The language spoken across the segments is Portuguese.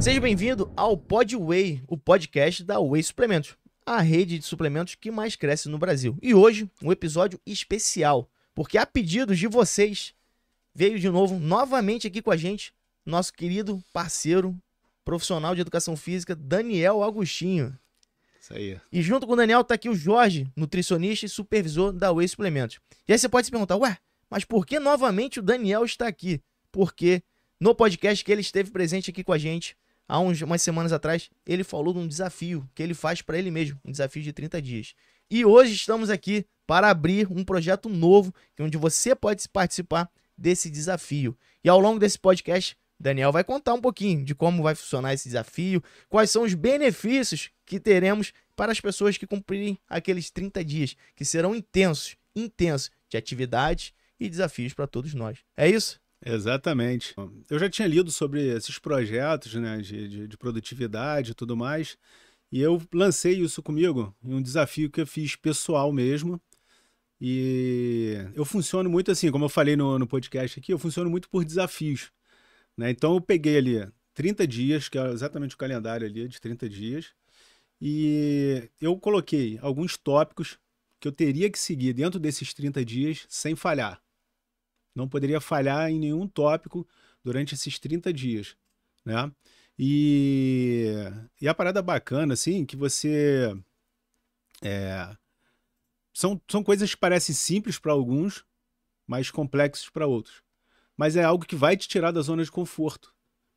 Seja bem-vindo ao Podway, o podcast da Way Suplementos, a rede de suplementos que mais cresce no Brasil. E hoje, um episódio especial, porque a pedidos de vocês, veio de novo, novamente aqui com a gente, nosso querido parceiro, profissional de educação física, Daniel Agostinho. Isso aí. E junto com o Daniel está aqui o Jorge, nutricionista e supervisor da Way Suplementos. E aí você pode se perguntar, ué, mas por que novamente o Daniel está aqui? Porque no podcast que ele esteve presente aqui com a gente, há uns, umas semanas atrás, ele falou de um desafio que ele faz para ele mesmo, um desafio de 30 dias. E hoje estamos aqui para abrir um projeto novo, é onde você pode participar desse desafio. E ao longo desse podcast, Daniel vai contar um pouquinho de como vai funcionar esse desafio, quais são os benefícios que teremos para as pessoas que cumprirem aqueles 30 dias, que serão intensos, intensos de atividades e desafios para todos nós. É isso? Exatamente. Eu já tinha lido sobre esses projetos né, de, de, de produtividade e tudo mais, e eu lancei isso comigo em um desafio que eu fiz pessoal mesmo. E eu funciono muito assim, como eu falei no, no podcast aqui, eu funciono muito por desafios. Né? Então eu peguei ali 30 dias, que é exatamente o calendário ali de 30 dias, e eu coloquei alguns tópicos que eu teria que seguir dentro desses 30 dias sem falhar. Não poderia falhar em nenhum tópico durante esses 30 dias, né? E, e a parada bacana, assim, que você... É, são, são coisas que parecem simples para alguns, mas complexos para outros. Mas é algo que vai te tirar da zona de conforto,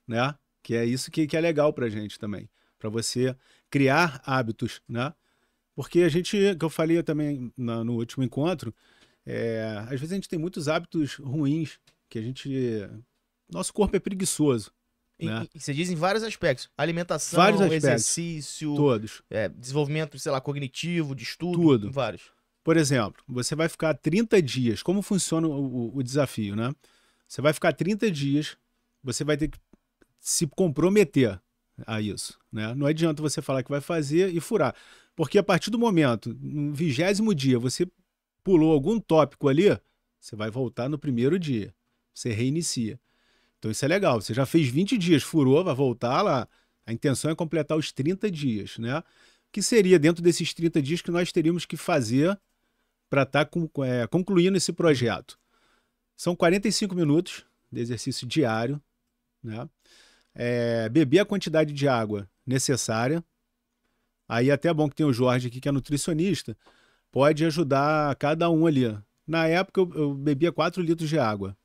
né? Que é isso que, que é legal para gente também, para você criar hábitos, né? Porque a gente, que eu falei também na, no último encontro, é, às vezes a gente tem muitos hábitos ruins que a gente. Nosso corpo é preguiçoso. E, né? e você diz em vários aspectos: alimentação, vários aspectos, exercício, todos. É, desenvolvimento, sei lá, cognitivo, de estudo, Tudo. vários. Por exemplo, você vai ficar 30 dias. Como funciona o, o desafio, né? Você vai ficar 30 dias, você vai ter que se comprometer a isso. Né? Não adianta você falar que vai fazer e furar. Porque a partir do momento, no vigésimo dia, você pulou algum tópico ali, você vai voltar no primeiro dia. Você reinicia. Então isso é legal. Você já fez 20 dias, furou, vai voltar lá. A intenção é completar os 30 dias, né? Que seria dentro desses 30 dias que nós teríamos que fazer para estar tá é, concluindo esse projeto. São 45 minutos de exercício diário, né? É, beber a quantidade de água necessária. Aí até é bom que tem o Jorge aqui, que é nutricionista pode ajudar cada um ali. Na época eu, eu bebia 4 litros de água.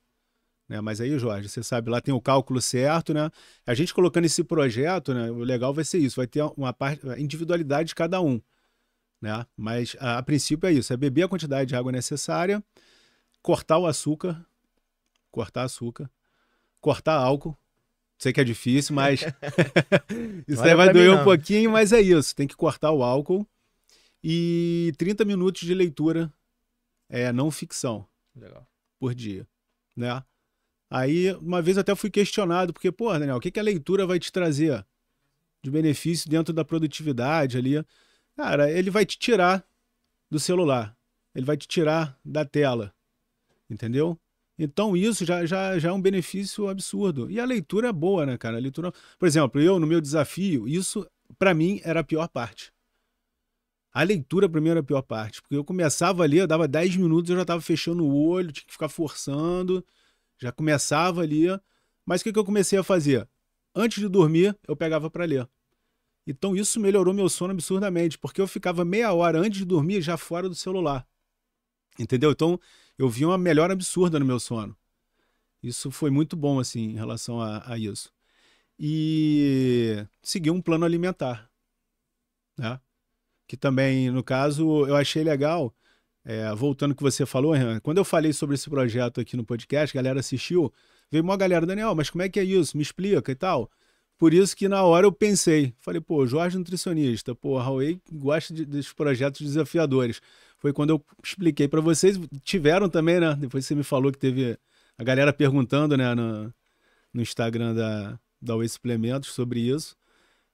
Né? Mas aí, Jorge, você sabe, lá tem o cálculo certo, né? A gente colocando esse projeto, né? O legal vai ser isso, vai ter uma parte, individualidade de cada um, né? Mas a, a, princípio é isso, é beber a quantidade de água necessária, cortar o açúcar, cortar açúcar, cortar álcool. Sei que é difícil, mas isso aí vai doer um pouquinho, mas é isso, tem que cortar o álcool e 30 minutos de leitura é, não ficção Legal. por dia, né? Aí, uma vez até fui questionado, porque, pô, Daniel, o que, que a leitura vai te trazer de benefício dentro da produtividade ali? Cara, ele vai te tirar do celular, ele vai te tirar da tela, entendeu? Então isso já, já, já é um benefício absurdo. E a leitura é boa, né, cara? A leitura... Por exemplo, eu, no meu desafio, isso, para mim, era a pior parte. A leitura, pra mim, era a pior parte. Porque eu começava ali, eu dava 10 minutos, eu já tava fechando o olho, tinha que ficar forçando. Já começava ali. Mas o que, que eu comecei a fazer? Antes de dormir, eu pegava para ler. Então isso melhorou meu sono absurdamente, porque eu ficava meia hora antes de dormir já fora do celular. Entendeu? Então eu vi uma melhora absurda no meu sono. Isso foi muito bom, assim, em relação a, a isso. E segui um plano alimentar. Né? que também, no caso, eu achei legal. É, voltando que você falou, Renan, quando eu falei sobre esse projeto aqui no podcast, a galera assistiu, veio uma galera, Daniel, mas como é que é isso? Me explica e tal. Por isso que na hora eu pensei, falei, pô, Jorge Nutricionista, pô, Huawei gosta de, dos projetos desafiadores. Foi quando eu expliquei para vocês, tiveram também, né? Depois você me falou que teve a galera perguntando, né, no, no Instagram da, da Huawei Suplementos sobre isso.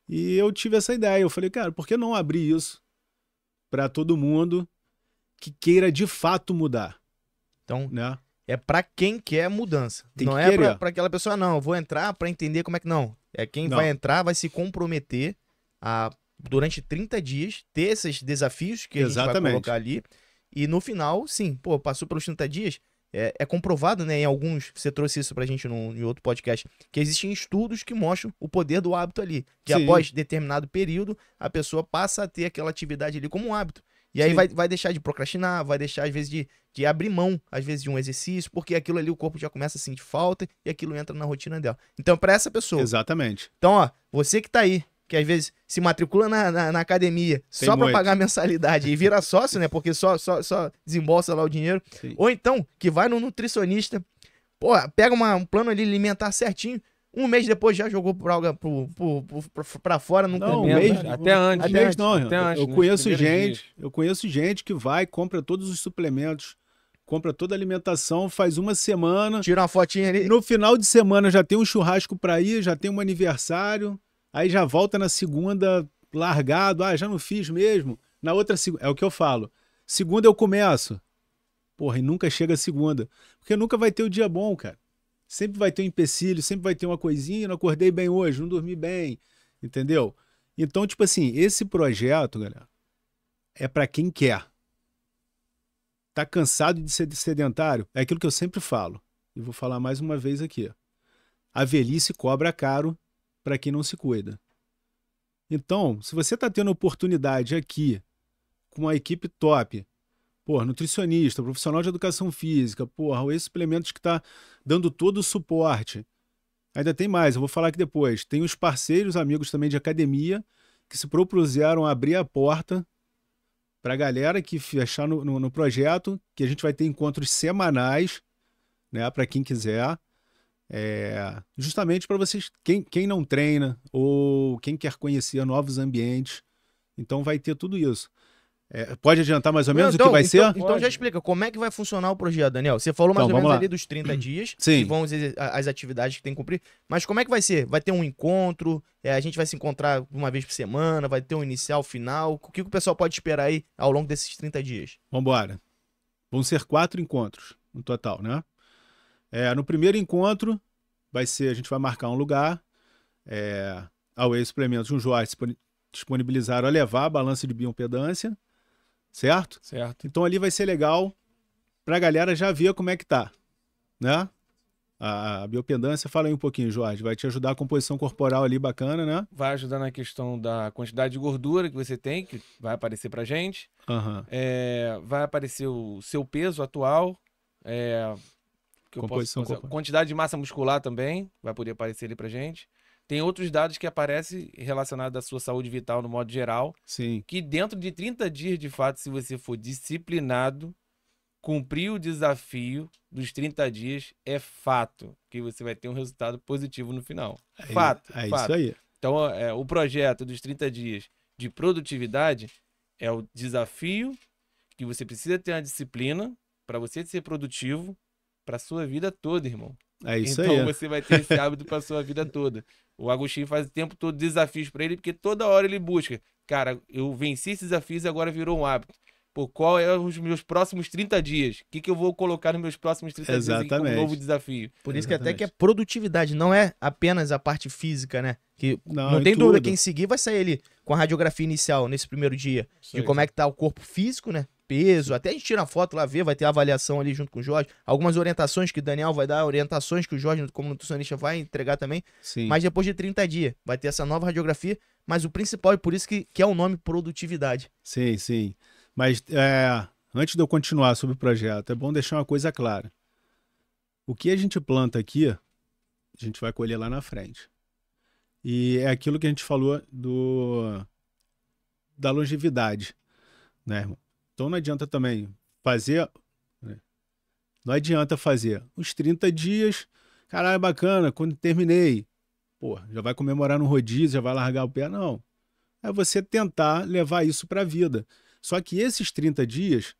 E eu tive essa ideia, eu falei, cara, por que não abrir isso para todo mundo que queira de fato mudar. Então, né? é para quem quer mudança. Tem não que é para aquela pessoa, não, eu vou entrar para entender como é que não. É quem não. vai entrar vai se comprometer a durante 30 dias ter esses desafios que Exatamente. a gente vai colocar ali. E no final, sim, pô, passou pelos 30 dias, é, é, comprovado, né? Em alguns, você trouxe isso pra gente num, em outro podcast, que existem estudos que mostram o poder do hábito ali. Que Sim. após determinado período, a pessoa passa a ter aquela atividade ali como um hábito. E aí vai, vai deixar de procrastinar, vai deixar, às vezes, de, de abrir mão, às vezes, de um exercício, porque aquilo ali o corpo já começa a sentir falta e aquilo entra na rotina dela. Então, para essa pessoa. Exatamente. Então, ó, você que tá aí, que às vezes se matricula na, na, na academia Tem só para pagar mensalidade e vira sócio, né? Porque só, só, só desembolsa lá o dinheiro. Sim. Ou então, que vai no nutricionista, pô, pega uma, um plano ali alimentar certinho. Um mês depois já jogou pra, pro, pro, pro, pra fora, nunca não, um mês, Até antes. Né? Até antes, não, até eu, antes, eu conheço gente, eu conheço gente que vai, compra todos os suplementos, compra toda a alimentação, faz uma semana. Tira uma fotinha ali. No final de semana já tem um churrasco pra ir, já tem um aniversário. Aí já volta na segunda largado, ah, já não fiz mesmo. Na outra, é o que eu falo. Segunda eu começo. Porra, e nunca chega a segunda. Porque nunca vai ter o dia bom, cara. Sempre vai ter um empecilho, sempre vai ter uma coisinha, não acordei bem hoje, não dormi bem, entendeu? Então, tipo assim, esse projeto, galera, é para quem quer. Tá cansado de ser sedentário? É aquilo que eu sempre falo. E vou falar mais uma vez aqui. A velhice cobra caro para quem não se cuida. Então, se você está tendo oportunidade aqui com uma equipe top, porra, nutricionista, profissional de educação física, porra, esses suplementos que está dando todo o suporte. Ainda tem mais, eu vou falar aqui depois. Tem os parceiros, amigos também de academia, que se propuseram abrir a porta para a galera que fechar no, no, no projeto, que a gente vai ter encontros semanais, né, para quem quiser. É, justamente para vocês, quem, quem não treina ou quem quer conhecer novos ambientes, então vai ter tudo isso. É, pode adiantar mais ou menos então, o que então, vai então, ser? Então já explica, como é que vai funcionar o projeto, Daniel? Você falou mais então, ou menos lá. ali dos 30 dias, Sim. que vão as, as, atividades que tem que cumprir, mas como é que vai ser? Vai ter um encontro, é, a gente vai se encontrar uma vez por semana, vai ter um inicial, final, o que, que o pessoal pode esperar aí ao longo desses 30 dias? Vamos embora. Vão ser quatro encontros no total, né? É, no primeiro encontro, vai ser, a gente vai marcar um lugar. É, a Way Suplementos Junjoá disponibilizaram a levar a balança de bioimpedância, certo? Certo. Então ali vai ser legal para a galera já ver como é que tá, né? A, a biopedância, fala aí um pouquinho, Jorge, vai te ajudar a composição corporal ali bacana, né? Vai ajudar na questão da quantidade de gordura que você tem, que vai aparecer para gente. Uhum. É, vai aparecer o seu peso atual, é, que Composição eu posso... Quantidade de massa muscular também, vai poder aparecer ali para gente. Tem outros dados que aparecem relacionados à sua saúde vital no modo geral. Sim. Que dentro de 30 dias, de fato, se você for disciplinado, cumprir o desafio dos 30 dias é fato. Que você vai ter um resultado positivo no final. É, fato. É fato. isso aí. Então, é, o projeto dos 30 dias de produtividade é o desafio que você precisa ter uma disciplina para você ser produtivo para sua vida toda, irmão. É isso então, aí. Então você vai ter esse hábito para sua vida toda. O Agostinho faz o tempo todo desafios para ele, porque toda hora ele busca. Cara, eu venci esses desafios e agora virou um hábito. Por qual é os meus próximos 30 dias? O que, que eu vou colocar nos meus próximos 30 Exatamente. dias como um novo desafio? Por isso que até que é produtividade, não é apenas a parte física, né? Que não, não tem dúvida, que quem seguir vai sair ele com a radiografia inicial nesse primeiro dia. Isso de como é que tá o corpo físico, né? peso. Até a gente tira a foto lá, ver, vai ter avaliação ali junto com o Jorge. Algumas orientações que o Daniel vai dar, orientações que o Jorge, como nutricionista, vai entregar também. Sim. Mas depois de 30 dias, vai ter essa nova radiografia. Mas o principal, e é por isso que, que é o nome produtividade. Sim, sim. Mas é, antes de eu continuar sobre o projeto, é bom deixar uma coisa clara. O que a gente planta aqui, a gente vai colher lá na frente. E é aquilo que a gente falou do da longevidade, né, irmão? Então não adianta também fazer. Né? Não adianta fazer os 30 dias. Caralho, bacana, quando terminei. Pô, já vai comemorar no rodízio, já vai largar o pé. Não. É você tentar levar isso para a vida. Só que esses 30 dias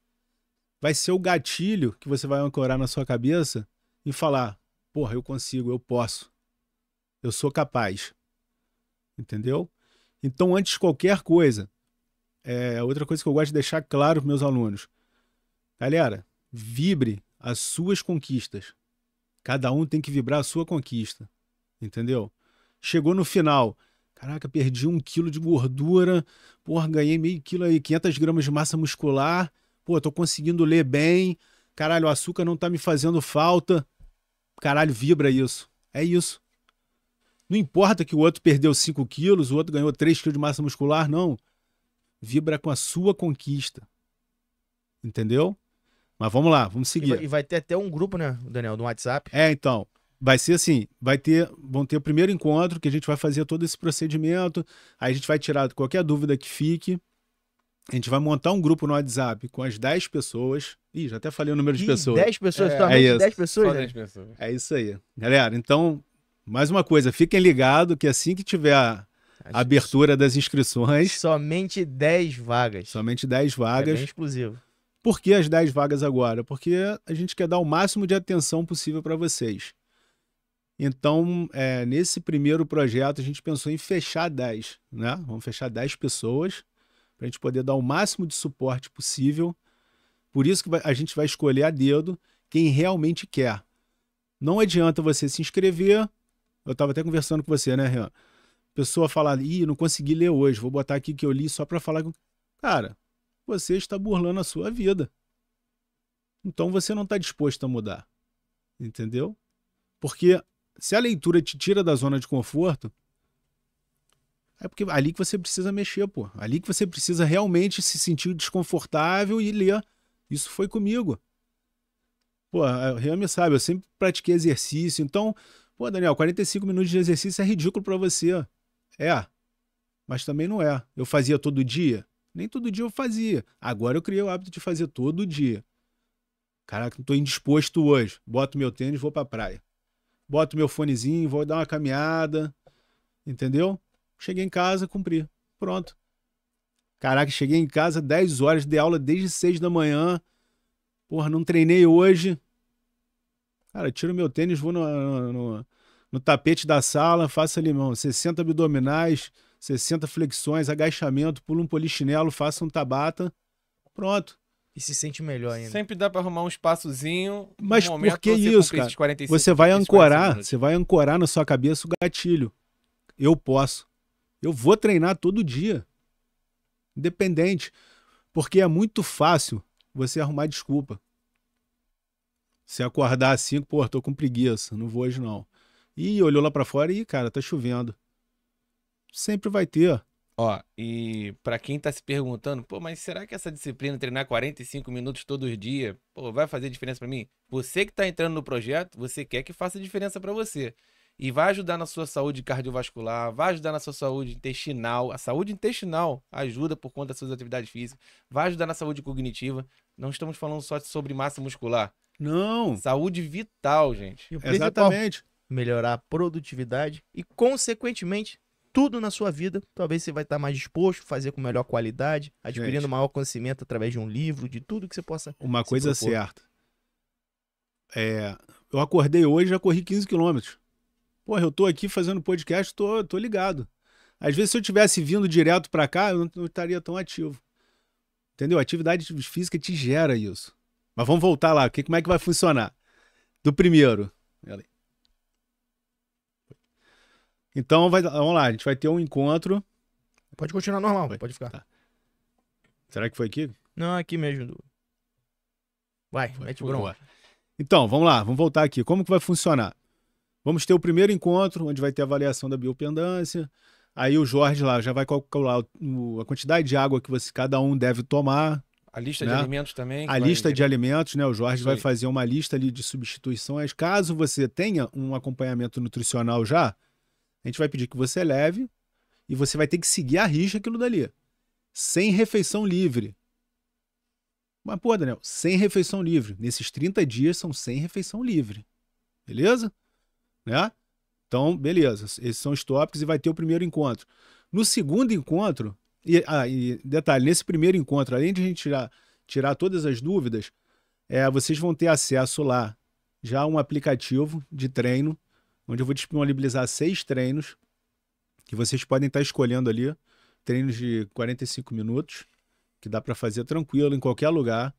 vai ser o gatilho que você vai ancorar na sua cabeça e falar: porra, eu consigo, eu posso, eu sou capaz. Entendeu? Então, antes de qualquer coisa, é outra coisa que eu gosto de deixar claro para meus alunos. Galera, vibre as suas conquistas. Cada um tem que vibrar a sua conquista. Entendeu? Chegou no final. Caraca, perdi um quilo de gordura. Porra, ganhei meio quilo aí, 500 gramas de massa muscular. Pô, tô conseguindo ler bem. Caralho, o açúcar não tá me fazendo falta. Caralho, vibra isso. É isso. Não importa que o outro perdeu 5 quilos, o outro ganhou 3 quilos de massa muscular, não vibra com a sua conquista. Entendeu? Mas vamos lá, vamos seguir. E vai ter até um grupo, né, Daniel, do WhatsApp? É, então. Vai ser assim, vai ter, vão ter o primeiro encontro que a gente vai fazer todo esse procedimento, aí a gente vai tirar qualquer dúvida que fique. A gente vai montar um grupo no WhatsApp com as 10 pessoas. Ih, já até falei o número de Ih, pessoas. 10 pessoas, é, somente é isso. 10 pessoas, Só 10 né? pessoas. É isso aí. Galera, então, mais uma coisa, fiquem ligados que assim que tiver abertura das inscrições. Somente 10 vagas. Somente 10 vagas. É bem exclusivo. Por que as 10 vagas agora? Porque a gente quer dar o máximo de atenção possível para vocês. Então, é, nesse primeiro projeto, a gente pensou em fechar 10, né? Vamos fechar 10 pessoas para a gente poder dar o máximo de suporte possível. Por isso que a gente vai escolher a dedo quem realmente quer. Não adianta você se inscrever. Eu estava até conversando com você, né, Renan? pessoa falar, ih, não consegui ler hoje, vou botar aqui que eu li só para falar. Com... Cara, você está burlando a sua vida. Então você não está disposto a mudar. Entendeu? Porque se a leitura te tira da zona de conforto, é porque ali que você precisa mexer, pô. Ali que você precisa realmente se sentir desconfortável e ler. Isso foi comigo. Pô, a sabe, eu sempre pratiquei exercício. Então, pô, Daniel, 45 minutos de exercício é ridículo para você. É, mas também não é. Eu fazia todo dia? Nem todo dia eu fazia. Agora eu criei o hábito de fazer todo dia. Caraca, não tô indisposto hoje. Boto meu tênis, vou pra praia. Boto meu fonezinho, vou dar uma caminhada. Entendeu? Cheguei em casa, cumpri. Pronto. Caraca, cheguei em casa 10 horas, de aula desde 6 da manhã. Porra, não treinei hoje. Cara, tiro meu tênis, vou no, no, no no tapete da sala, faça limão, 60 abdominais, 60 flexões, agachamento, pula um polichinelo, faça um tabata. Pronto. E se sente melhor ainda. Sempre dá para arrumar um espaçozinho. Mas um por que isso, cara? 45, você vai ancorar, você vai ancorar na sua cabeça o gatilho. Eu posso. Eu vou treinar todo dia. Independente. Porque é muito fácil você arrumar desculpa. Se acordar assim, pô, tô com preguiça, não vou hoje não e olhou lá para fora e, cara, tá chovendo. Sempre vai ter. Ó, e para quem tá se perguntando, pô, mas será que essa disciplina treinar 45 minutos todos os dias, pô, vai fazer diferença para mim? Você que tá entrando no projeto, você quer que faça diferença para você. E vai ajudar na sua saúde cardiovascular, vai ajudar na sua saúde intestinal. A saúde intestinal ajuda por conta das suas atividades físicas, vai ajudar na saúde cognitiva. Não estamos falando só sobre massa muscular. Não. Saúde vital, gente. Exatamente melhorar a produtividade e, consequentemente, tudo na sua vida. Talvez você vai estar mais disposto, fazer com melhor qualidade, adquirindo Gente, maior conhecimento através de um livro, de tudo que você possa. Uma coisa propor. certa. É, eu acordei hoje já corri 15 quilômetros. Porra, eu tô aqui fazendo podcast, tô, tô ligado. Às vezes, se eu tivesse vindo direto para cá, eu não, não estaria tão ativo. Entendeu? Atividade física te gera isso. Mas vamos voltar lá. Que, como é que vai funcionar? Do primeiro. Olha aí. Então, vai, vamos lá, a gente vai ter um encontro. Pode continuar normal, vai. pode ficar. Tá. Será que foi aqui? Não, é aqui mesmo. Vai, foi, mete o bronca. Então, vamos lá, vamos voltar aqui. Como que vai funcionar? Vamos ter o primeiro encontro, onde vai ter a avaliação da biopendância. Aí o Jorge lá já vai calcular a quantidade de água que você cada um deve tomar. A lista né? de alimentos também. A lista vai... de alimentos, né? O Jorge Isso vai aí. fazer uma lista ali de substituições. Caso você tenha um acompanhamento nutricional já, a gente vai pedir que você leve e você vai ter que seguir a rixa aquilo dali. Sem refeição livre. Mas, pô, Daniel, sem refeição livre. Nesses 30 dias são sem refeição livre. Beleza? Né? Então, beleza. Esses são os tópicos e vai ter o primeiro encontro. No segundo encontro, e, ah, e detalhe, nesse primeiro encontro, além de a gente tirar, tirar todas as dúvidas, é, vocês vão ter acesso lá já a um aplicativo de treino onde eu vou disponibilizar seis treinos que vocês podem estar escolhendo ali. Treinos de 45 minutos, que dá para fazer tranquilo em qualquer lugar.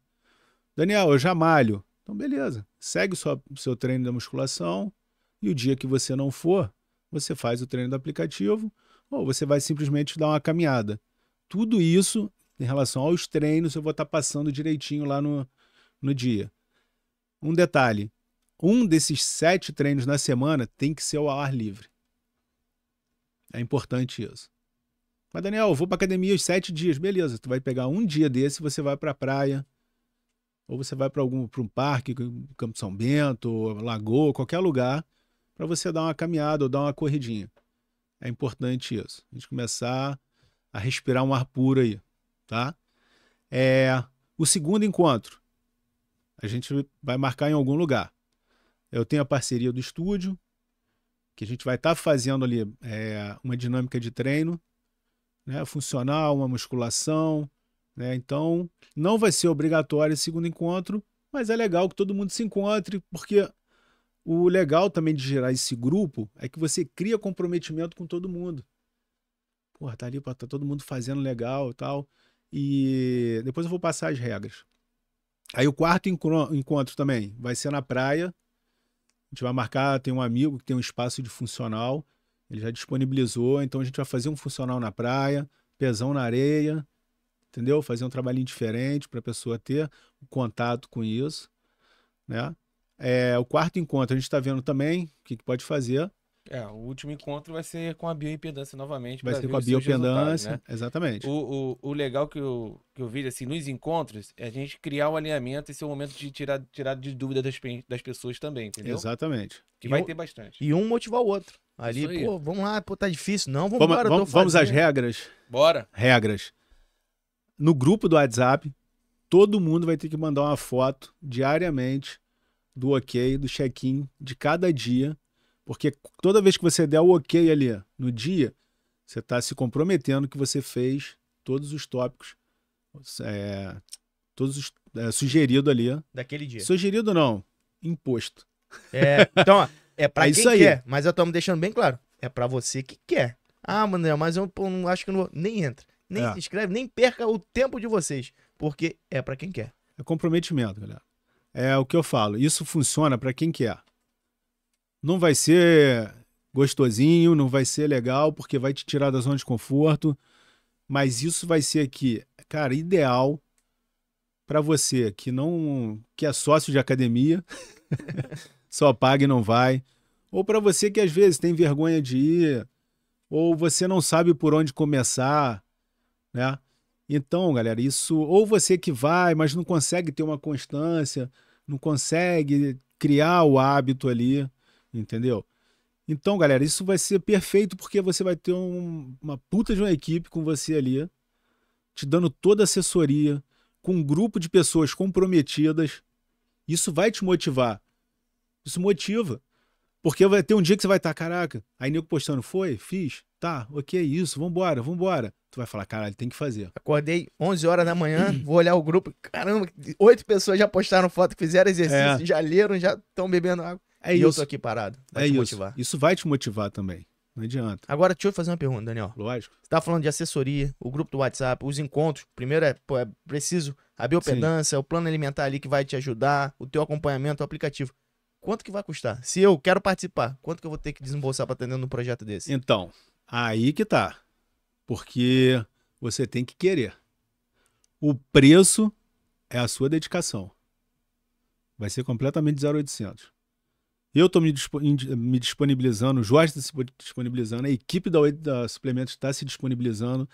Daniel, eu já malho. Então, beleza. Segue o seu, seu treino da musculação e o dia que você não for, você faz o treino do aplicativo ou você vai simplesmente dar uma caminhada. Tudo isso em relação aos treinos eu vou estar passando direitinho lá no, no dia. Um detalhe: um desses sete treinos na semana tem que ser ao ar livre. É importante isso. Mas, Daniel, eu vou para academia os sete dias. Beleza, tu vai pegar um dia desse, você vai para a praia, ou você vai para algum pra um parque, Campo São Bento, Lagoa, qualquer lugar, para você dar uma caminhada ou dar uma corridinha. É importante isso. A gente começar a respirar um ar puro aí, tá? É, o segundo encontro, a gente vai marcar em algum lugar. Eu tenho a parceria do estúdio, que a gente vai estar tá fazendo ali é, uma dinâmica de treino, né, funcional, uma musculação. Né? Então, não vai ser obrigatório esse segundo encontro, mas é legal que todo mundo se encontre, porque o legal também de gerar esse grupo é que você cria comprometimento com todo mundo. Porra, tá ali, tá todo mundo fazendo legal e tal. E depois eu vou passar as regras. Aí o quarto encontro também vai ser na praia, gente vai marcar, tem um amigo que tem um espaço de funcional, ele já disponibilizou, então a gente vai fazer um funcional na praia, pesão na areia, entendeu? Fazer um trabalhinho diferente para a pessoa ter um contato com isso, né? É, o quarto encontro, a gente está vendo também o que, que pode fazer, é, o último encontro vai ser com a bioimpedância novamente. Vai ser com a bioimpedância, né? exatamente. O, o, o, legal que eu, que eu vejo, assim, nos encontros, é a gente criar o um alinhamento e ser o momento de tirar, tirar de dúvida das, das pessoas também, entendeu? Exatamente. Que e vai um, ter bastante. E um motivar o outro. Ali, pô, vamos lá, pô, tá difícil. Não, vamos embora. Vamos, vamos às regras. Bora. Regras. No grupo do WhatsApp, todo mundo vai ter que mandar uma foto diariamente do ok, do check-in de cada dia porque toda vez que você der o ok ali no dia, você está se comprometendo que você fez todos os tópicos, é, todos os, é, sugerido ali. Daquele dia. Sugerido não, imposto. É, então, é para é quem quer, mas eu tô me deixando bem claro, é para você que quer. Ah, Manuel, mas eu pô, não acho que não nem entra, nem é. se inscreve, nem perca o tempo de vocês, porque é para quem quer. É comprometimento, galera. É o que eu falo, isso funciona para quem quer não vai ser gostosinho, não vai ser legal, porque vai te tirar da zona de conforto, mas isso vai ser aqui, cara, ideal para você que não que é sócio de academia, só paga e não vai, ou para você que às vezes tem vergonha de ir, ou você não sabe por onde começar, né? Então, galera, isso ou você que vai, mas não consegue ter uma constância, não consegue criar o hábito ali, Entendeu? Então, galera, isso vai ser perfeito porque você vai ter um, uma puta de uma equipe com você ali, te dando toda a assessoria, com um grupo de pessoas comprometidas. Isso vai te motivar. Isso motiva. Porque vai ter um dia que você vai estar, caraca, aí nego postando, foi, fiz, tá, ok, isso, vambora, vambora. Tu vai falar, caralho, tem que fazer. Acordei 11 horas da manhã, vou olhar o grupo, caramba, oito pessoas já postaram foto, fizeram exercício, é. já leram, já estão bebendo água. É e isso. eu tô aqui parado. Vai é te isso. motivar. Isso vai te motivar também. Não adianta. Agora, deixa eu fazer uma pergunta, Daniel. Lógico. Você tá falando de assessoria, o grupo do WhatsApp, os encontros. Primeiro é, pô, é preciso a biopedância, Sim. É o plano alimentar ali que vai te ajudar, o teu acompanhamento, o aplicativo. Quanto que vai custar? Se eu quero participar, quanto que eu vou ter que desembolsar para atender um projeto desse? Então, aí que tá. Porque você tem que querer. O preço é a sua dedicação. Vai ser completamente 0800. Eu estou me, disp me, disponibilizando, o Jorge está se disponibilizando, a equipe da, da Suplementos está se disponibilizando,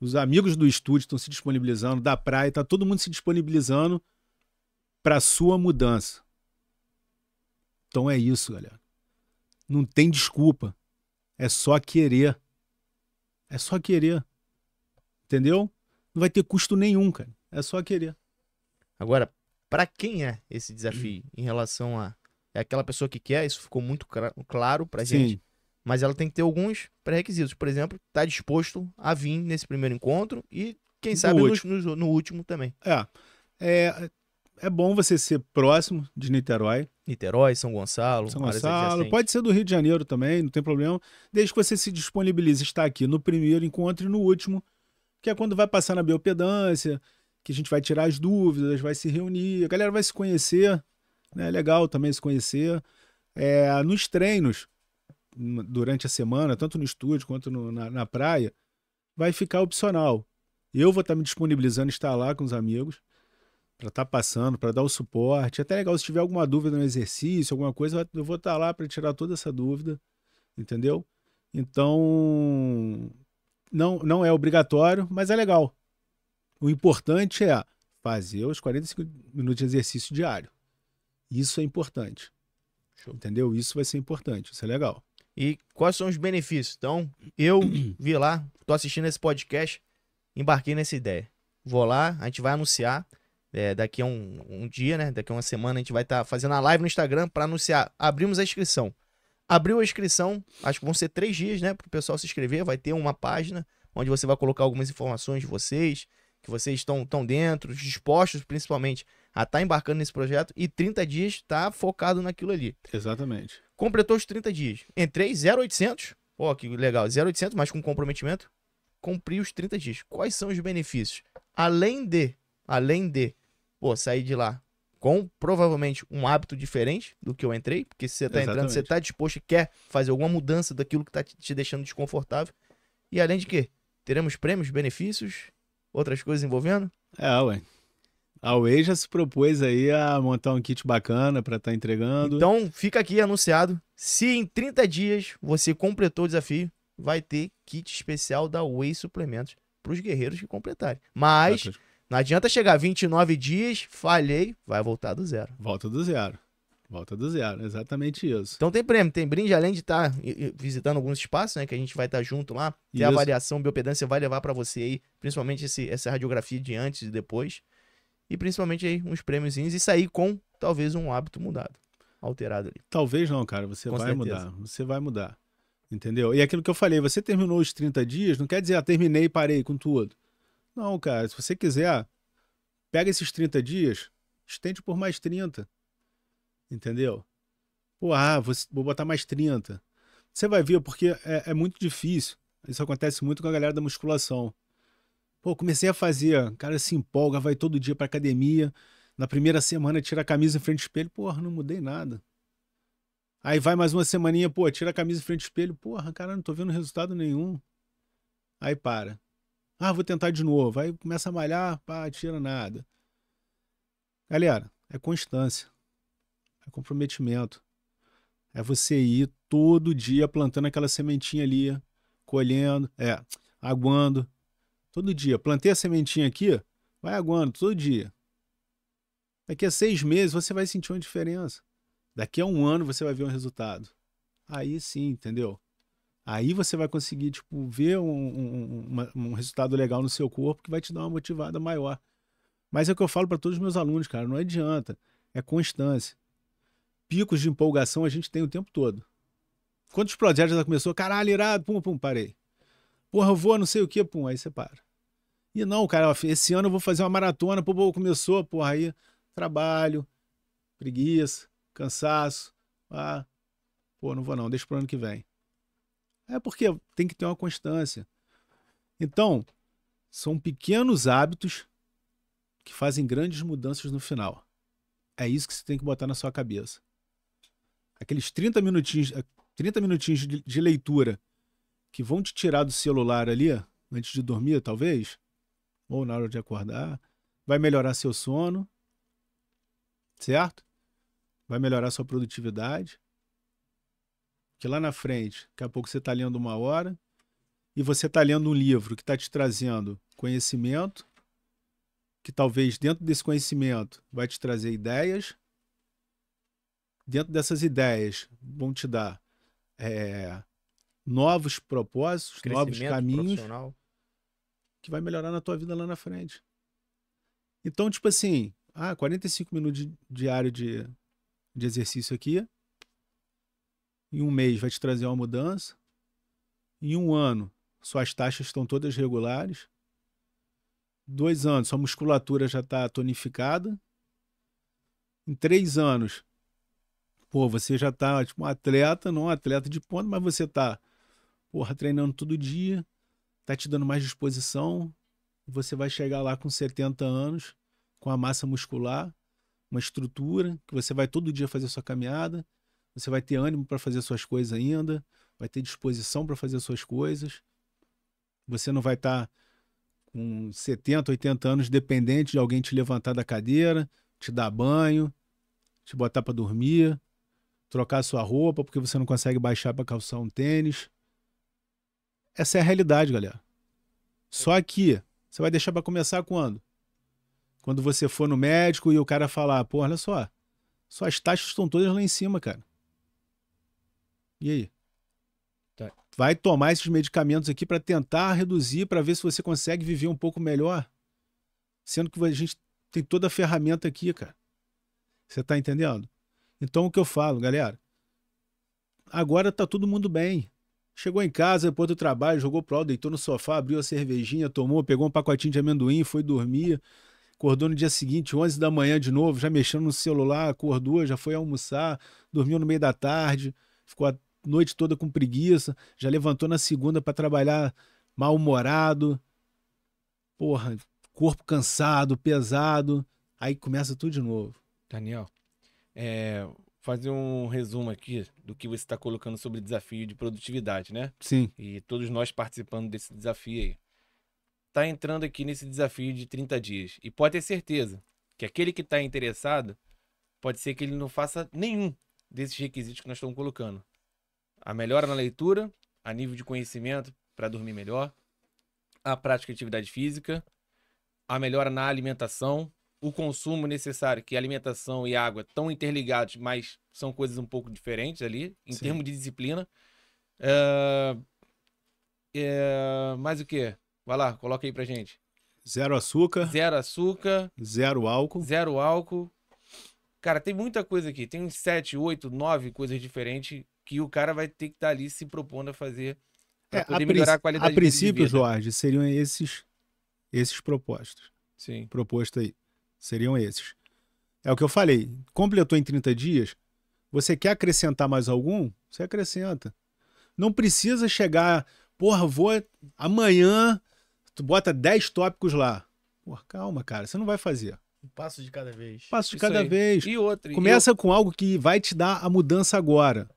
os amigos do estúdio estão se disponibilizando, da praia, está todo mundo se disponibilizando para a sua mudança. Então é isso, galera. Não tem desculpa. É só querer. É só querer. Entendeu? Não vai ter custo nenhum, cara. É só querer. Agora, para quem é esse desafio em relação a é aquela pessoa que quer, isso ficou muito claro pra Sim. gente. Mas ela tem que ter alguns pré-requisitos. Por exemplo, tá disposto a vir nesse primeiro encontro e, quem no sabe, último. No, no, último também. É. é. É bom você ser próximo de Niterói. Niterói, São Gonçalo. São Gonçalo. Pode ser do Rio de Janeiro também, não tem problema. Desde que você se disponibilize estar aqui no primeiro encontro e no último, que é quando vai passar na biopedância, que a gente vai tirar as dúvidas, vai se reunir, a galera vai se conhecer. Né, é legal também se conhecer. É, nos treinos, hum, durante a semana, tanto no estúdio quanto no, na, na, praia, vai ficar opcional. Eu vou estar tá me disponibilizando estar lá com os amigos para estar tá passando, para dar o suporte. É até legal se tiver alguma dúvida no exercício, alguma coisa, eu vou estar tá lá para tirar toda essa dúvida, entendeu? Então, não, não é obrigatório, mas é legal. O importante é fazer os 45 minutos de exercício diário. Isso é importante. Show. Entendeu? Isso vai ser importante, isso é legal. E quais são os benefícios? Então, eu vi lá, tô assistindo esse podcast, embarquei nessa ideia. Vou lá, a gente vai anunciar. É, daqui a um, um, dia, né? Daqui a uma semana a gente vai estar tá fazendo a live no Instagram para anunciar. Abrimos a inscrição. Abriu a inscrição, acho que vão ser três dias, né? Para o pessoal se inscrever. Vai ter uma página onde você vai colocar algumas informações de vocês, que vocês estão tão dentro, dispostos principalmente a estar tá embarcando nesse projeto e 30 dias tá focado naquilo ali. Exatamente. Completou os 30 dias. Entrei 0800, ó, oh, que legal, 0800, mas com comprometimento. Cumpri os 30 dias. Quais são os benefícios? Além de, além de, pô, sair de lá com provavelmente um hábito diferente do que eu entrei, porque se você tá entrando, você tá disposto e quer fazer alguma mudança daquilo que tá te deixando desconfortável. E além de quê? teremos prêmios, benefícios, outras coisas envolvendo? É, ué. A Way já se propôs aí a montar um kit bacana para estar tá entregando. Então, fica aqui anunciado. Se em 30 dias você completou o desafio, vai ter kit especial da Way Suplementos para os guerreiros que completarem. Mas não adianta chegar 29 dias, falhei, vai voltar do zero. Volta do zero. Volta do zero, exatamente isso. Então tem prêmio, tem brinde, além de estar tá visitando alguns espaços, né? Que a gente vai estar tá junto lá. Tem isso. avaliação biopedância, vai levar para você aí, principalmente esse, essa radiografia de antes e depois e principalmente aí uns prêmios e sair com talvez um hábito mudado, alterado ali. Talvez não, cara, você com vai certeza. mudar, você vai mudar. Entendeu? E é aquilo que eu falei, você terminou os 30 dias, não quer dizer, ah, terminei e parei com tudo. Não, cara, se você quiser, pega esses 30 dias, estende por mais 30. Entendeu? Pô, ah, vou, vou botar mais 30. Você vai ver, porque é, é muito difícil. Isso acontece muito com a galera da musculação. Pô, comecei a fazer, o cara se empolga, vai todo dia pra academia. Na primeira semana tira a camisa em frente ao espelho, porra, não mudei nada. Aí vai mais uma semaninha, pô, tira a camisa em frente ao espelho, porra, cara, não tô vendo resultado nenhum. Aí para. Ah, vou tentar de novo. Aí começa a malhar, pá, tira nada. Galera, é constância. É comprometimento. É você ir todo dia plantando aquela sementinha ali, colhendo, é, aguando, Todo dia. Plantei a sementinha aqui, vai aguando, todo dia. Daqui a seis meses você vai sentir uma diferença. Daqui a um ano você vai ver um resultado. Aí sim, entendeu? Aí você vai conseguir, tipo, ver um, um, uma, um resultado legal no seu corpo que vai te dar uma motivada maior. Mas é o que eu falo para todos os meus alunos, cara, não adianta. É constância. Picos de empolgação a gente tem o tempo todo. Quantos projetos já começou? Caralho, irado, pum, pum, parei. Porra, eu vou, não sei o que, pum, aí você para. E não, cara, esse ano eu vou fazer uma maratona, pô, começou, porra, aí trabalho, preguiça, cansaço, ah, pô, não vou não, deixa pro ano que vem. É porque tem que ter uma constância. Então, são pequenos hábitos que fazem grandes mudanças no final. É isso que você tem que botar na sua cabeça. Aqueles 30 minutinhos, 30 eh, minutinhos de, de leitura que vão te tirar do celular ali, antes de dormir, talvez, ou na hora de acordar, vai melhorar seu sono, certo? Vai melhorar sua produtividade. Que lá na frente, daqui a pouco você está lendo uma hora e você está lendo um livro que está te trazendo conhecimento, que talvez dentro desse conhecimento vai te trazer ideias. Dentro dessas ideias vão te dar é, novos propósitos, novos caminhos que vai melhorar na tua vida lá na frente. Então, tipo assim, ah, 45 minutos diário de, de exercício aqui. Em um mês vai te trazer uma mudança. Em um ano, suas taxas estão todas regulares. Dois anos, sua musculatura já está tonificada. Em três anos, pô, você já está tipo um atleta, não um atleta de ponto, mas você está porra, treinando todo dia, tá te dando mais disposição, você vai chegar lá com 70 anos, com a massa muscular, uma estrutura, que você vai todo dia fazer sua caminhada, você vai ter ânimo para fazer suas coisas ainda, vai ter disposição para fazer suas coisas. Você não vai estar tá com 70, 80 anos dependente de alguém te levantar da cadeira, te dar banho, te botar para dormir, trocar sua roupa porque você não consegue baixar para calçar um tênis. Essa é a realidade, galera. É. Só que você vai deixar para começar quando? Quando você for no médico e o cara falar, pô, olha só, suas taxas estão todas lá em cima, cara. E aí? Tá. Vai tomar esses medicamentos aqui para tentar reduzir, para ver se você consegue viver um pouco melhor. Sendo que a gente tem toda a ferramenta aqui, cara. Você tá entendendo? Então o que eu falo, galera? Agora tá todo mundo bem. Chegou em casa, depois do trabalho, jogou pro alto, deitou no sofá, abriu a cervejinha, tomou, pegou um pacotinho de amendoim, foi dormir. Acordou no dia seguinte, 11 da manhã de novo, já mexendo no celular, acordou, já foi almoçar, dormiu no meio da tarde, ficou a noite toda com preguiça, já levantou na segunda para trabalhar mal-humorado. Porra, corpo cansado, pesado. Aí começa tudo de novo. Daniel, é, fazer um resumo aqui do que você está colocando sobre desafio de produtividade, né? Sim. E todos nós participando desse desafio aí. Tá entrando aqui nesse desafio de 30 dias. E pode ter certeza que aquele que está interessado pode ser que ele não faça nenhum desses requisitos que nós estamos colocando. A melhora na leitura, a nível de conhecimento para dormir melhor, a prática de atividade física, a melhora na alimentação, o consumo necessário, que alimentação e água estão interligados, mas são coisas um pouco diferentes ali, em Sim. termos de disciplina. É... É... Mais o que? Vai lá, coloca aí pra gente. Zero açúcar. Zero açúcar. Zero álcool. Zero álcool. Cara, tem muita coisa aqui. Tem uns 7, 8, 9 coisas diferentes que o cara vai ter que estar tá ali se propondo a fazer para é, poder a melhorar a qualidade a princípio, de vida. Jorge, seriam esses esses propostos. Sim. Proposto aí seriam esses. É o que eu falei. Completou em 30 dias. Você quer acrescentar mais algum? Você acrescenta. Não precisa chegar, porra, vou amanhã, tu bota 10 tópicos lá. Porra, calma, cara, você não vai fazer. Um passo de cada vez. passo de Isso cada aí. vez. E outra. Começa e com algo que vai te dar a mudança agora.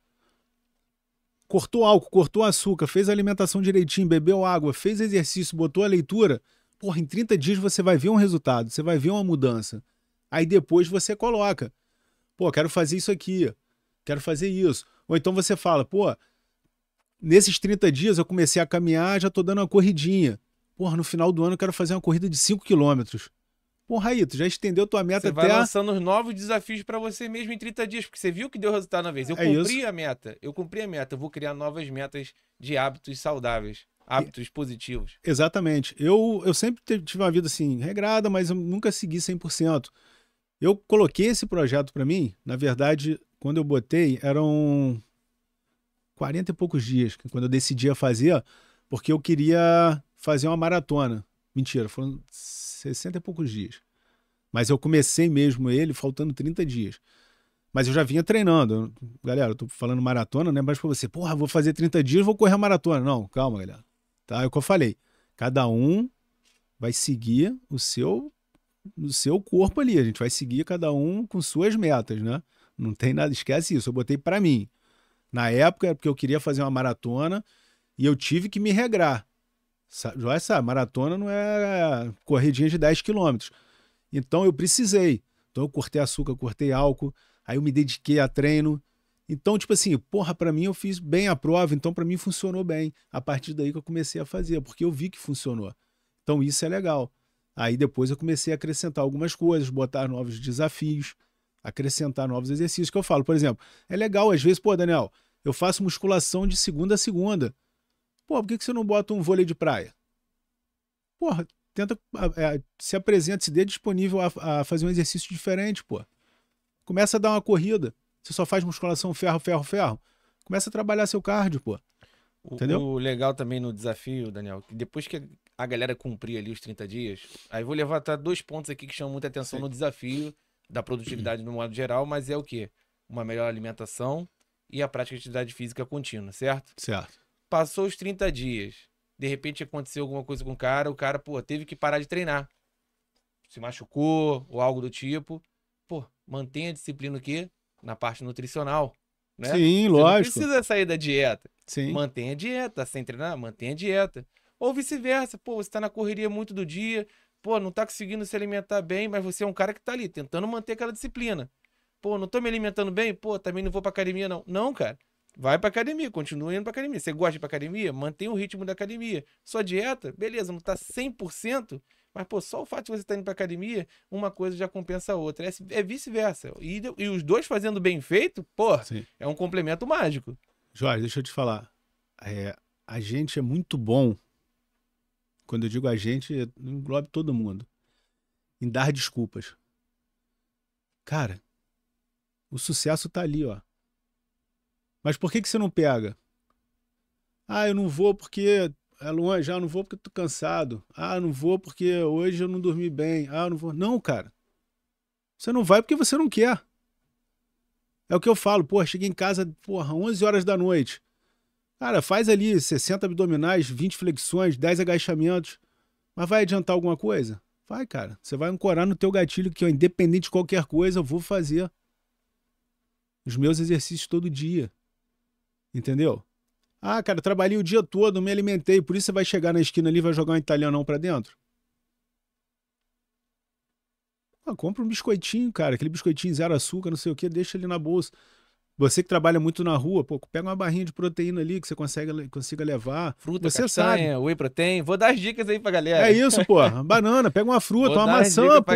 Cortou álcool, cortou açúcar, fez alimentação direitinho, bebeu água, fez exercício, botou a leitura porra, em 30 dias você vai ver um resultado, você vai ver uma mudança. Aí depois você coloca, pô, quero fazer isso aqui, quero fazer isso. Ou então você fala, pô, nesses 30 dias eu comecei a caminhar, já tô dando uma corridinha. Porra, no final do ano eu quero fazer uma corrida de 5 quilômetros. Porra, aí, tu já estendeu tua meta você até... Você vai lançando os novos desafios para você mesmo em 30 dias, porque você viu que deu resultado na vez. Eu é cumpri isso. a meta, eu cumpri a meta, eu vou criar novas metas de hábitos saudáveis. Hábitos positivos. Exatamente. Eu, eu sempre tive uma vida assim, regrada, mas eu nunca segui 100%. Eu coloquei esse projeto para mim, na verdade, quando eu botei, eram 40 e poucos dias, quando eu decidi a fazer, porque eu queria fazer uma maratona. Mentira, foram 60 e poucos dias. Mas eu comecei mesmo ele faltando 30 dias. Mas eu já vinha treinando. Galera, eu tô falando maratona, né? Mas pra você, porra, vou fazer 30 dias, vou correr a maratona. Não, calma, galera. Tá? É o que eu falei. Cada um vai seguir o seu o seu corpo ali. A gente vai seguir cada um com suas metas, né? Não tem nada, esquece isso. Eu botei para mim. Na época era porque eu queria fazer uma maratona e eu tive que me regrar. Já é sabe, maratona não é corridinha de 10 quilômetros. Então eu precisei. Então eu cortei açúcar, cortei álcool, aí eu me dediquei a treino, então, tipo assim, porra, para mim eu fiz bem a prova, então para mim funcionou bem. A partir daí que eu comecei a fazer, porque eu vi que funcionou. Então isso é legal. Aí depois eu comecei a acrescentar algumas coisas, botar novos desafios, acrescentar novos exercícios que eu falo. Por exemplo, é legal às vezes, pô, Daniel, eu faço musculação de segunda a segunda. Pô, por que, que você não bota um vôlei de praia? Porra, tenta, é, se apresenta, se dê disponível a, a fazer um exercício diferente, pô. Começa a dar uma corrida você só faz musculação ferro, ferro, ferro. Começa a trabalhar seu cardio, pô. Entendeu? O legal também no desafio, Daniel, que depois que a galera cumprir ali os 30 dias, aí vou levantar dois pontos aqui que chamam muita atenção Sim. no desafio da produtividade no modo geral, mas é o quê? Uma melhor alimentação e a prática de atividade física contínua, certo? Certo. Passou os 30 dias, de repente aconteceu alguma coisa com o cara, o cara, pô, teve que parar de treinar. Se machucou ou algo do tipo. Pô, mantenha a disciplina o quê? na parte nutricional. Né? Sim, Você lógico. Não precisa sair da dieta. Sim. Mantenha a dieta, sem treinar, mantenha a dieta. Ou vice-versa, pô, você tá na correria muito do dia, pô, não tá conseguindo se alimentar bem, mas você é um cara que tá ali tentando manter aquela disciplina. Pô, não tô me alimentando bem, pô, também não vou pra academia não. Não, cara. Vai pra academia, continua indo pra academia. Você gosta de ir pra academia? Mantém o ritmo da academia. Sua dieta, beleza, não tá 100%, mas, pô, só o fato de você estar tá indo pra academia, uma coisa já compensa a outra. É, é vice-versa. E, e, os dois fazendo bem feito, pô, Sim. é um complemento mágico. Jorge, deixa eu te falar. É, a gente é muito bom. Quando eu digo a gente, englobe todo mundo. Em dar desculpas. Cara, o sucesso tá ali, ó. Mas por que, que você não pega? Ah, eu não vou porque ah, Luan, já não vou porque tô cansado. Ah, não vou porque hoje eu não dormi bem. Ah, não vou. Não, cara. Você não vai porque você não quer. É o que eu falo, porra, cheguei em casa, porra, 11 horas da noite. Cara, faz ali 60 abdominais, 20 flexões, 10 agachamentos. Mas vai adiantar alguma coisa? Vai, cara. Você vai ancorar no teu gatilho que, ó, independente de qualquer coisa, eu vou fazer os meus exercícios todo dia. Entendeu? Ah, cara, trabalhei o dia todo, me alimentei, por isso você vai chegar na esquina ali e vai jogar um italianão para dentro? Ah, compra um biscoitinho, cara, aquele biscoitinho zero açúcar, não sei o que, deixa ali na bolsa. Você que trabalha muito na rua, pô, pega uma barrinha de proteína ali que você consegue, consiga levar. Fruta, você castanha, sabe. whey protein. Vou dar as dicas aí pra galera. É isso, pô. Banana, pega uma fruta, Vou uma maçã, pô.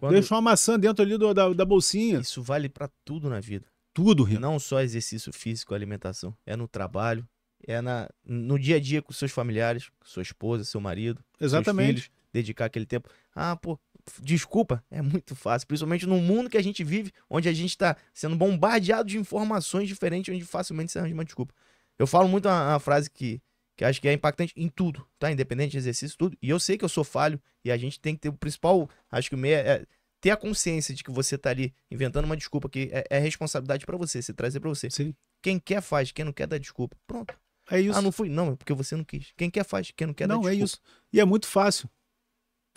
Quando... Deixa uma maçã dentro ali do, da, da bolsinha. Isso vale para tudo na vida. Tudo, Rio. Não só exercício físico, alimentação. É no trabalho, é na, no dia a dia com seus familiares, sua esposa, seu marido, Exatamente. seus filhos, dedicar aquele tempo. Ah, pô, desculpa, é muito fácil, principalmente no mundo que a gente vive, onde a gente está sendo bombardeado de informações diferentes, onde facilmente se arranja uma desculpa. Eu falo muito uma, uma frase que, que acho que é impactante em tudo, tá? Independente de exercício, tudo. E eu sei que eu sou falho e a gente tem que ter o principal, acho que o meio é, é ter a consciência de que você está ali inventando uma desculpa que é, é responsabilidade para você, se trazer para você. Sim. Quem quer faz, quem não quer dá desculpa. Pronto. É isso. Ah, não fui? Não, é porque você não quis. Quem quer faz, quem não quer Não, é isso. E é muito fácil.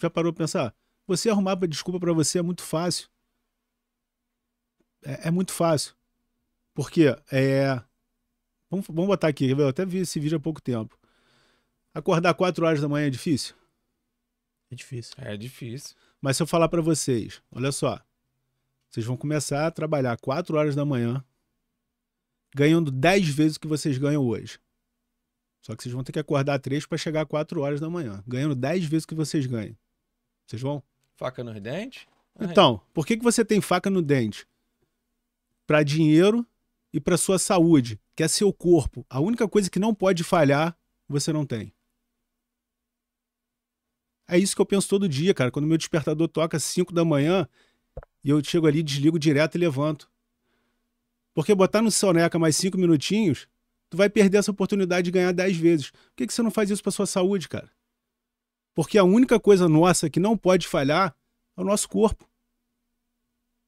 Já parou pra pensar? Você arrumar desculpa para você é muito fácil. É, é muito fácil. Porque é. Vamos, vamos botar aqui, eu até vi esse vídeo há pouco tempo. Acordar 4 horas da manhã é difícil? É difícil. É difícil. Mas se eu falar para vocês, olha só, vocês vão começar a trabalhar 4 horas da manhã, ganhando 10 vezes o que vocês ganham hoje. Só que vocês vão ter que acordar três para chegar quatro horas da manhã, ganhando dez vezes o que vocês ganham. Vocês vão? Faca nos dentes? então, por que, que você tem faca no dente? Para dinheiro e para sua saúde, que é seu corpo. A única coisa que não pode falhar, você não tem. É isso que eu penso todo dia, cara. Quando meu despertador toca às 5 da manhã e eu chego ali, desligo direto e levanto. Porque botar no soneca mais cinco minutinhos tu vai perder essa oportunidade de ganhar 10 vezes. Por que, que você não faz isso para sua saúde, cara? Porque a única coisa nossa que não pode falhar é o nosso corpo.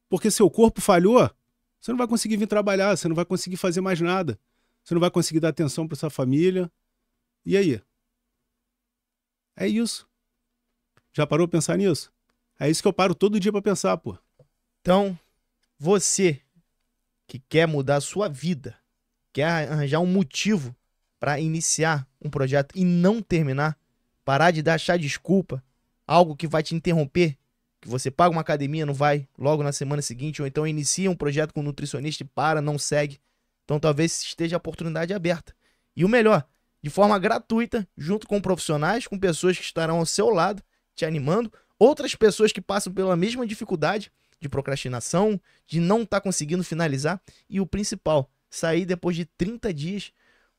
Porque seu corpo falhou, você não vai conseguir vir trabalhar, você não vai conseguir fazer mais nada. Você não vai conseguir dar atenção para sua família. E aí? É isso. Já parou pra pensar nisso? É isso que eu paro todo dia para pensar, pô. Então, você que quer mudar a sua vida, quer é arranjar um motivo para iniciar um projeto e não terminar, parar de dar achar desculpa, algo que vai te interromper, que você paga uma academia, não vai logo na semana seguinte, ou então inicia um projeto com um nutricionista e para, não segue. Então talvez esteja a oportunidade aberta. E o melhor, de forma gratuita, junto com profissionais, com pessoas que estarão ao seu lado, te animando, outras pessoas que passam pela mesma dificuldade de procrastinação, de não estar tá conseguindo finalizar, e o principal, sair depois de 30 dias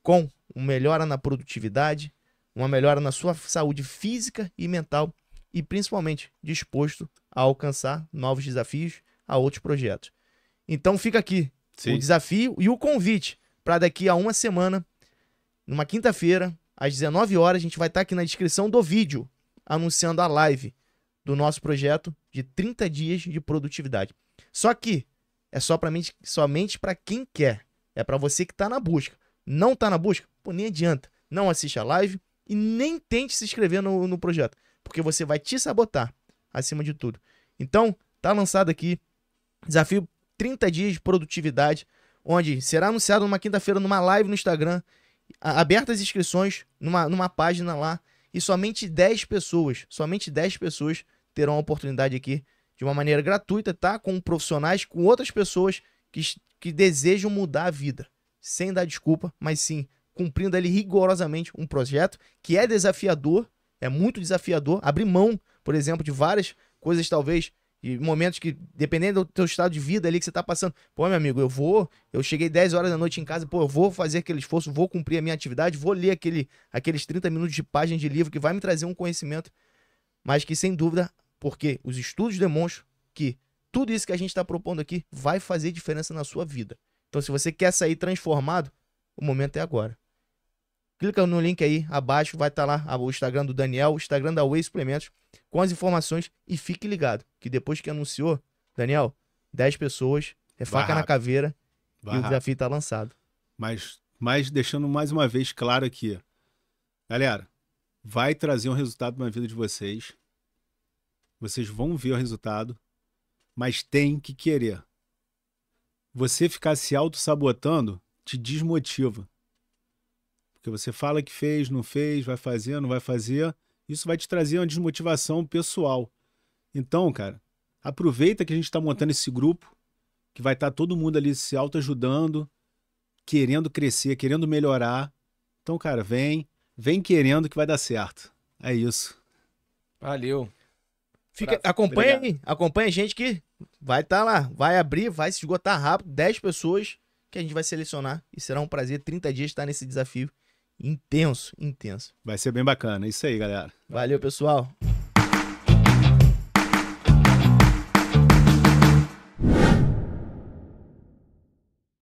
com uma melhora na produtividade, uma melhora na sua saúde física e mental e principalmente disposto a alcançar novos desafios, a outros projetos. Então fica aqui Sim. o desafio e o convite para daqui a uma semana, numa quinta-feira, às 19 horas, a gente vai estar tá aqui na descrição do vídeo anunciando a live do nosso projeto de 30 dias de produtividade. Só que é só pra somente para quem quer. É para você que está na busca. Não está na busca? Pô, nem adianta. Não assista a live e nem tente se inscrever no, no projeto, porque você vai te sabotar, acima de tudo. Então, tá lançado aqui desafio 30 dias de produtividade, onde será anunciado numa quinta-feira numa live no Instagram, abertas inscrições numa, numa página lá, e somente 10 pessoas, somente 10 pessoas terão a oportunidade aqui de uma maneira gratuita, tá? Com profissionais, com outras pessoas que, que desejam mudar a vida, sem dar desculpa, mas sim cumprindo ali rigorosamente um projeto que é desafiador, é muito desafiador, abrir mão, por exemplo, de várias coisas talvez e momentos que, dependendo do teu estado de vida ali que você tá passando, pô, meu amigo, eu vou, eu cheguei 10 horas da noite em casa, pô, eu vou fazer aquele esforço, vou cumprir a minha atividade, vou ler aquele, aqueles 30 minutos de página de livro que vai me trazer um conhecimento, mas que sem dúvida, porque os estudos demonstram que tudo isso que a gente está propondo aqui vai fazer diferença na sua vida. Então, se você quer sair transformado, o momento é agora. Clica no link aí abaixo, vai estar tá lá o Instagram do Daniel, o Instagram da Way Suplementos, com as informações e fique ligado, que depois que anunciou, Daniel, 10 pessoas, é faca Barra. na caveira Barra. e o desafio está lançado. Mas, mas deixando mais uma vez claro aqui, galera, vai trazer um resultado na vida de vocês. Vocês vão ver o resultado mas tem que querer. Você ficar se auto-sabotando te desmotiva. Porque você fala que fez, não fez, vai fazer, não vai fazer. Isso vai te trazer uma desmotivação pessoal. Então, cara, aproveita que a gente está montando esse grupo, que vai estar tá todo mundo ali se auto-ajudando, querendo crescer, querendo melhorar. Então, cara, vem, vem querendo que vai dar certo. É isso. Valeu. Fica, Prazo. acompanha aí, acompanha a gente que vai estar tá lá, vai abrir, vai se esgotar rápido, 10 pessoas que a gente vai selecionar e será um prazer 30 dias estar nesse desafio intenso, intenso. Vai ser bem bacana, é isso aí, galera. Valeu, pessoal.